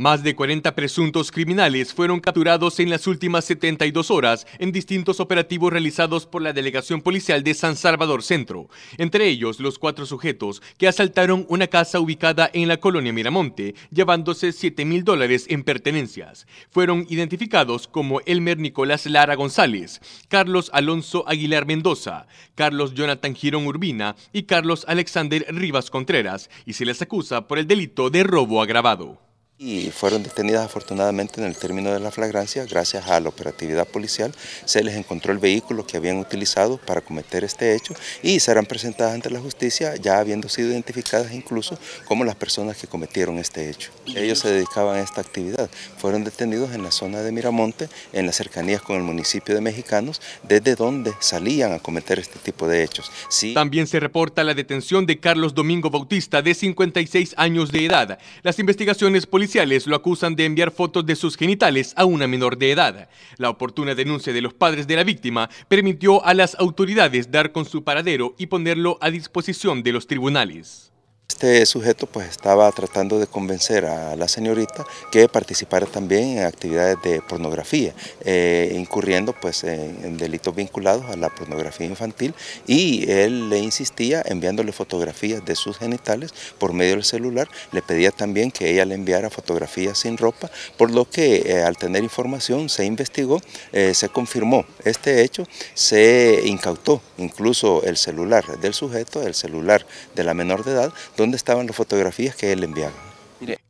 Más de 40 presuntos criminales fueron capturados en las últimas 72 horas en distintos operativos realizados por la Delegación Policial de San Salvador Centro, entre ellos los cuatro sujetos que asaltaron una casa ubicada en la colonia Miramonte, llevándose 7 mil dólares en pertenencias. Fueron identificados como Elmer Nicolás Lara González, Carlos Alonso Aguilar Mendoza, Carlos Jonathan Girón Urbina y Carlos Alexander Rivas Contreras, y se les acusa por el delito de robo agravado y fueron detenidas afortunadamente en el término de la flagrancia. Gracias a la operatividad policial se les encontró el vehículo que habían utilizado para cometer este hecho y serán presentadas ante la justicia ya habiendo sido identificadas incluso como las personas que cometieron este hecho. Ellos se dedicaban a esta actividad. Fueron detenidos en la zona de Miramonte, en las cercanías con el municipio de Mexicanos, desde donde salían a cometer este tipo de hechos. También se reporta la detención de Carlos Domingo Bautista, de 56 años de edad. Las investigaciones policiales lo acusan de enviar fotos de sus genitales a una menor de edad. La oportuna denuncia de los padres de la víctima permitió a las autoridades dar con su paradero y ponerlo a disposición de los tribunales. Este sujeto pues estaba tratando de convencer a la señorita que participara también en actividades de pornografía, eh, incurriendo pues en, delitos vinculados a la pornografía infantil y él le insistía enviándole fotografías de sus genitales por medio del celular, le pedía también que ella le enviara fotografías sin ropa, por lo que eh, al tener información se investigó, eh, se confirmó este hecho, se incautó incluso el celular del sujeto, el celular de la menor de edad, ¿Dónde estaban las fotografías que él enviaba?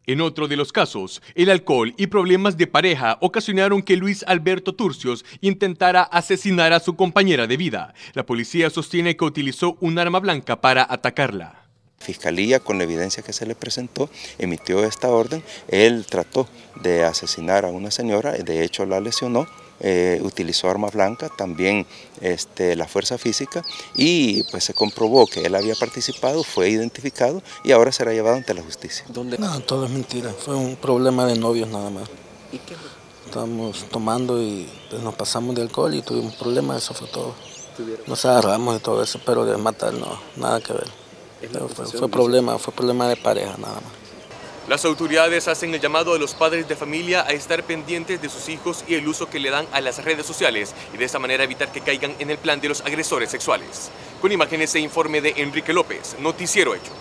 En otro de los casos, el alcohol y problemas de pareja ocasionaron que Luis Alberto Turcios intentara asesinar a su compañera de vida. La policía sostiene que utilizó un arma blanca para atacarla. Fiscalía, con la evidencia que se le presentó, emitió esta orden. Él trató de asesinar a una señora, de hecho la lesionó, eh, utilizó arma blanca, también este, la fuerza física y pues se comprobó que él había participado, fue identificado y ahora será llevado ante la justicia. No, todo es mentira, fue un problema de novios nada más. ¿Y qué? Estábamos tomando y pues, nos pasamos de alcohol y tuvimos problemas, eso fue todo. Nos agarramos de todo eso, pero de matar no, nada que ver. Fue, problema, fue problema de pareja nada más. Las autoridades hacen el llamado a los padres de familia a estar pendientes de sus hijos y el uso que le dan a las redes sociales y de esta manera evitar que caigan en el plan de los agresores sexuales. Con imágenes e informe de Enrique López, Noticiero hecho.